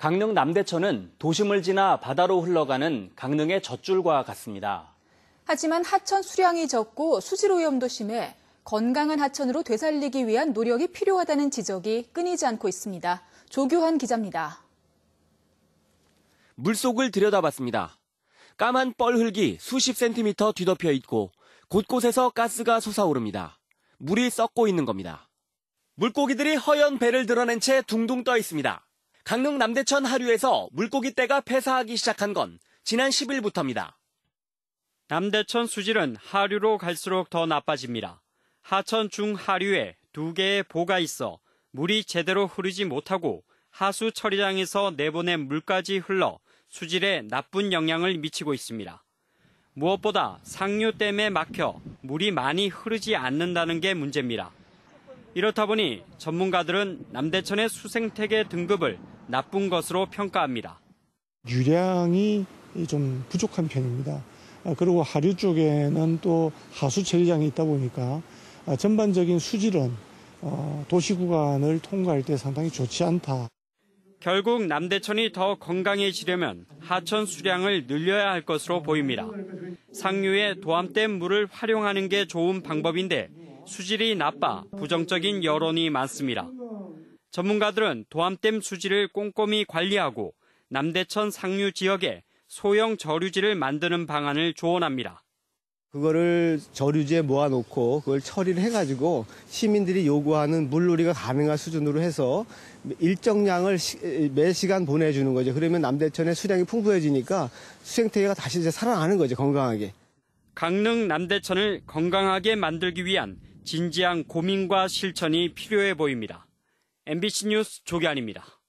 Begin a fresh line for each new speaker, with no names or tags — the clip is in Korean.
강릉 남대천은 도심을 지나 바다로 흘러가는 강릉의 젖줄과 같습니다.
하지만 하천 수량이 적고 수질 오염도 심해 건강한 하천으로 되살리기 위한 노력이 필요하다는 지적이 끊이지 않고 있습니다. 조규환
기자입니다.
물속을 들여다봤습니다. 까만 뻘흙이 수십 센티미터 뒤덮여 있고 곳곳에서 가스가 솟아오릅니다. 물이 썩고 있는 겁니다. 물고기들이 허연 배를 드러낸 채 둥둥 떠 있습니다. 강릉 남대천 하류에서 물고기 떼가 폐사하기 시작한 건 지난 10일부터입니다.
남대천 수질은 하류로 갈수록 더 나빠집니다. 하천 중하류에 두 개의 보가 있어 물이 제대로 흐르지 못하고 하수 처리장에서 내보낸 물까지 흘러 수질에 나쁜 영향을 미치고 있습니다. 무엇보다 상류댐에 막혀 물이 많이 흐르지 않는다는 게 문제입니다. 이렇다 보니 전문가들은 남대천의 수생태계 등급을 나쁜 것으로 평가합니다.
유량이 좀 부족한 편입니다. 아, 그리고 하류 쪽에는 또 하수 처리장이 있다 보니까 아, 전반적인 수질은 어, 도시 구간을 통과할 때 상당히 좋지 않다.
결국 남대천이 더 건강해지려면 하천 수량을 늘려야 할 것으로 보입니다. 상류의 도암댐 물을 활용하는 게 좋은 방법인데 수질이 나빠 부정적인 여론이 많습니다. 전문가들은 도암댐 수질을 꼼꼼히 관리하고 남대천 상류 지역에 소형 저류지를 만드는 방안을 조언합니다.
그거를 저류지에 모아놓고 그걸 처리를 해가지고 시민들이 요구하는 물놀이가 가능한 수준으로 해서 일정량을 매 시간 보내주는 거죠. 그러면 남대천의 수량이 풍부해지니까 수생태계가 다시 이제 살아나는 거죠. 건강하게.
강릉 남대천을 건강하게 만들기 위한 진지한
고민과 실천이 필요해 보입니다. MBC 뉴스 조기환입니다.